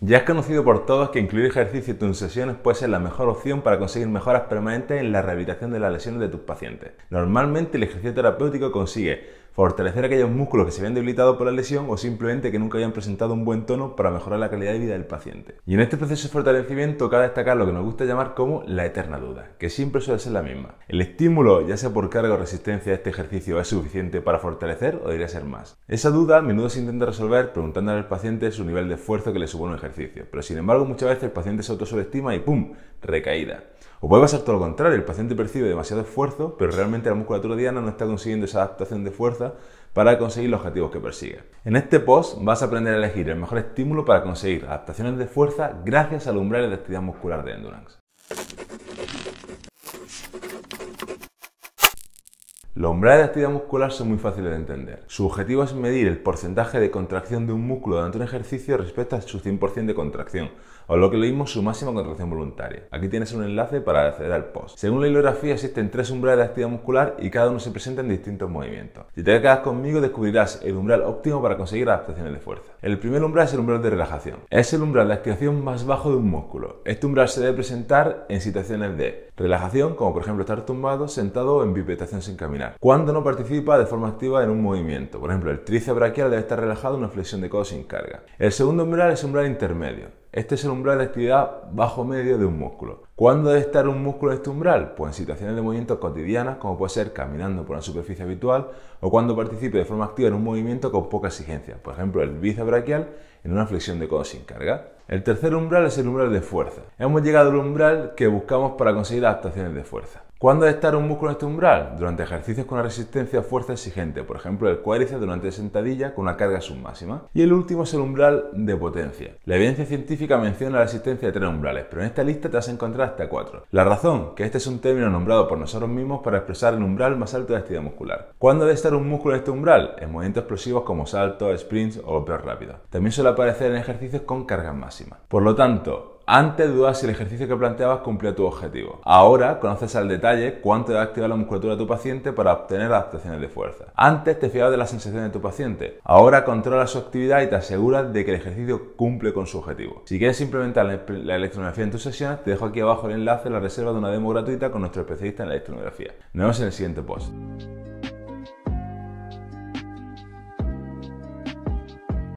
Ya es conocido por todos que incluir ejercicio en tus sesiones puede ser la mejor opción para conseguir mejoras permanentes en la rehabilitación de las lesiones de tus pacientes. Normalmente el ejercicio terapéutico consigue fortalecer aquellos músculos que se habían debilitado por la lesión o simplemente que nunca habían presentado un buen tono para mejorar la calidad de vida del paciente. Y en este proceso de fortalecimiento cabe destacar lo que nos gusta llamar como la eterna duda, que siempre suele ser la misma. El estímulo, ya sea por carga o resistencia de este ejercicio, es suficiente para fortalecer o debería ser más. Esa duda a menudo se intenta resolver preguntándole al paciente su nivel de esfuerzo que le supone un ejercicio, pero sin embargo muchas veces el paciente se autosobestima y ¡pum! recaída. O puede pasar todo lo contrario, el paciente percibe demasiado esfuerzo, pero realmente la musculatura diana no está consiguiendo esa adaptación de fuerza para conseguir los objetivos que persigue. En este post vas a aprender a elegir el mejor estímulo para conseguir adaptaciones de fuerza gracias al umbral de actividad muscular de endurance. Los umbrales de actividad muscular son muy fáciles de entender. Su objetivo es medir el porcentaje de contracción de un músculo durante un ejercicio respecto a su 100% de contracción, o lo que leímos su máxima contracción voluntaria. Aquí tienes un enlace para acceder al post. Según la hilografía existen tres umbrales de actividad muscular y cada uno se presenta en distintos movimientos. Si te quedas conmigo descubrirás el umbral óptimo para conseguir adaptaciones de fuerza. El primer umbral es el umbral de relajación. Es el umbral de activación más bajo de un músculo. Este umbral se debe presentar en situaciones de Relajación, como por ejemplo estar tumbado, sentado o en bipetación sin caminar. Cuando no participa de forma activa en un movimiento, por ejemplo, el tríceps braquial debe estar relajado en una flexión de codo sin carga. El segundo umbral es umbral intermedio. Este es el umbral de actividad bajo medio de un músculo. ¿Cuándo debe estar un músculo en este umbral? Pues en situaciones de movimiento cotidianas, como puede ser caminando por una superficie habitual, o cuando participe de forma activa en un movimiento con poca exigencia, por ejemplo el bíceps brachial en una flexión de codo sin carga. El tercer umbral es el umbral de fuerza. Hemos llegado al umbral que buscamos para conseguir adaptaciones de fuerza. ¿Cuándo estar un músculo en este umbral? Durante ejercicios con una resistencia o fuerza exigente, por ejemplo el cuádriceps durante sentadilla con una carga submáxima. Y el último es el umbral de potencia. La evidencia científica menciona la resistencia de tres umbrales, pero en esta lista te vas a encontrar hasta cuatro. La razón, que este es un término nombrado por nosotros mismos para expresar el umbral más alto de actividad muscular. ¿Cuándo debe estar un músculo en este umbral? En movimientos explosivos como saltos, sprints o golpeos rápidos. También suele aparecer en ejercicios con cargas máximas. Por lo tanto, antes dudabas si el ejercicio que planteabas cumplía tu objetivo. Ahora conoces al detalle cuánto debe activar la musculatura de tu paciente para obtener adaptaciones de fuerza. Antes te fiabas de la sensación de tu paciente. Ahora controlas su actividad y te aseguras de que el ejercicio cumple con su objetivo. Si quieres implementar la electromiografía en tus sesiones, te dejo aquí abajo el enlace a la reserva de una demo gratuita con nuestro especialista en la electromiografía. Nos vemos en el siguiente post.